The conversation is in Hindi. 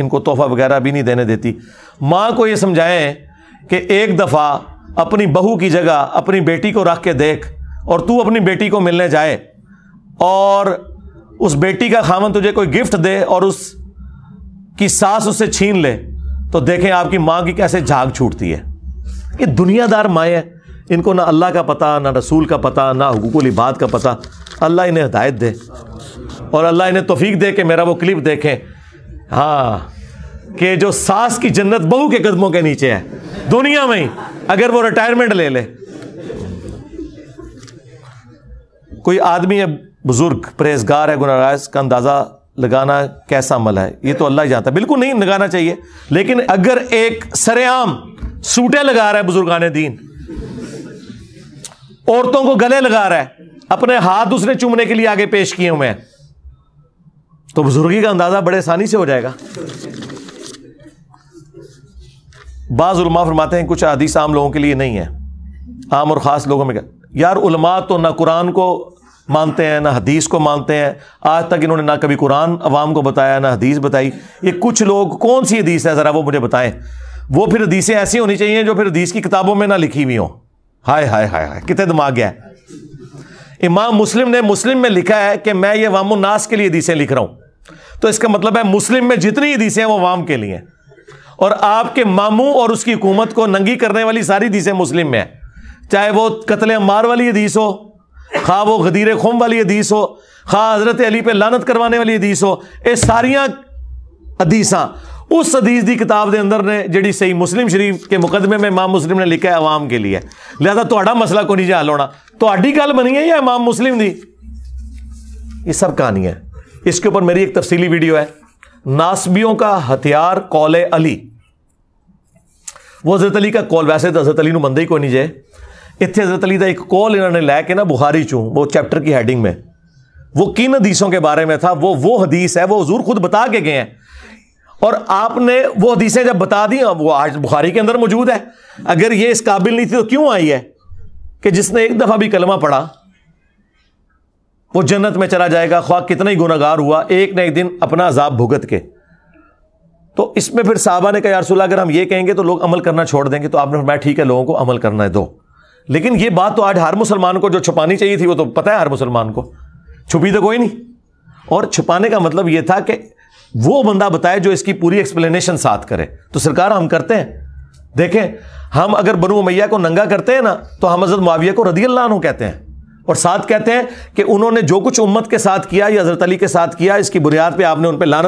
इनको तोहफा वगैरह भी नहीं देने देती माँ को ये समझाएं कि एक दफ़ा अपनी बहू की जगह अपनी बेटी को रख के देख और तू अपनी बेटी को मिलने जाए और उस बेटी का खामन तुझे कोई गिफ्ट दे और उस की सास उससे छीन ले तो देखें आपकी माँ की कैसे झाग छूटती है ये दुनियादार माए हैं इनको ना अल्लाह का पता ना रसूल का पता ना हकूकुल इबाद का पता अल्लाह इन्हें हदायत दे और अल्लाह इन्हें तोफीक दे के मेरा वो क्लिप देखें हाँ कि जो सास की जन्नत बहू के कदमों के नीचे है दुनिया में ही अगर वो रिटायरमेंट ले ले कोई आदमी है बुजुर्ग परहेजगार है गुनाराज का अंदाज़ा लगाना कैसा अमल है ये तो अल्लाह ही जानता बिल्कुल नहीं लगाना चाहिए लेकिन अगर एक सरेआम सूटे लगा रहा है बुजुर्गान दीन औरतों को गले लगा रहा है अपने हाथ उसने चूमने के लिए आगे पेश किए हुए हैं तो बुजुर्गी का अंदाज़ा बड़े आसानी से हो जाएगा बाज़ फरमाते हैं कुछ अदीस आम लोगों के लिए नहीं है आम और ख़ास लोगों में क्या यार उलमा तो ना कुरान को मानते हैं ना हदीस को मानते हैं आज तक इन्होंने ना कभी कुरान अवाम को बताया ना हदीस बताई ये कुछ लोग कौन सी हदीस है ज़रा वो मुझे बताएं वो फिर हदीसें ऐसी होनी चाहिए जो फिर हदीस की किताबों में ना लिखी हुई हों हाय हाय हाय हाय कितने दिमाग गया इमाम मुस्लिम ने मुस्लिम में लिखा है कि मैं ये वामो के लिए हदीसें लिख रहा हूँ तो इसका मतलब है मुस्लिम में जितनी हदीसें हैं वो वाम के लिए और आपके मामू और उसकी हुकूमत को नंगी करने वाली सारी हदीसें मुस्लिम में है चाहे वो कतले मार वाली हदीस हो खा वो गदीर खुम वाली हदीस हो खा हजरत अली पे लानत करवाने वाली हदीस हो ये सारिया हदीसा उस हदीस की किताब के अंदर ने जी सही मुस्लिम शरीफ के मुकदमे में इमाम मुस्लिम ने लिखा है अवाम के लिए लिहाजा थोड़ा मसला को नहीं जहा होना तो गल बनी है या इमाम मुस्लिम की ये सब कहानी है इसके ऊपर मेरी एक तफसीली वीडियो है नासबियों का हथियार कौल अली वो हजरत अली का कौल वैसे तो हजरत अली ਨੂੰ ही कोई नहीं ਨਹੀਂ इतने हजरत अली का एक ਕੌਲ इन्होंने ਨੇ ਲੈ ਕੇ ਨਾ ਬੁਖਾਰੀ ਚੋਂ ਉਹ ਚੈਪਟਰ में वो किन हदीसों के बारे में था वो वो हदीस है वो हजूर खुद बता के गए हैं और आपने वो हदीसें जब बता दी वो आज बुखारी के अंदर मौजूद है अगर ये इस काबिल नहीं थी तो क्यों आई है कि जिसने एक दफ़ा भी कलमा पढ़ा वो जन्नत में चला जाएगा ख्वा कितना ही गुनागार हुआ एक ना एक दिन अपना अजाब भुगत के तो इसमें फिर साहबा ने कहा यारसोल्ला अगर हम ये कहेंगे तो लोग अमल करना छोड़ देंगे तो आपने फरमाया ठीक है लोगों को अमल करना है दो लेकिन ये बात तो आज हर मुसलमान को जो छुपानी चाहिए थी वो तो पता है हर मुसलमान को छुपी तो कोई नहीं और छुपाने का मतलब ये था कि वो बंदा बताए जो इसकी पूरी एक्सप्लेनेशन साथ करे तो सरकार हम करते हैं देखें हम अगर बनू मैया को नंगा करते हैं ना तो हम हजरत माविया को रदी अल्लाह कहते हैं और साथ कहते हैं कि उन्होंने जो कुछ उम्मत के साथ किया या हजरत अली के साथ किया इसकी बुनियाद पर आपने उन पर लानत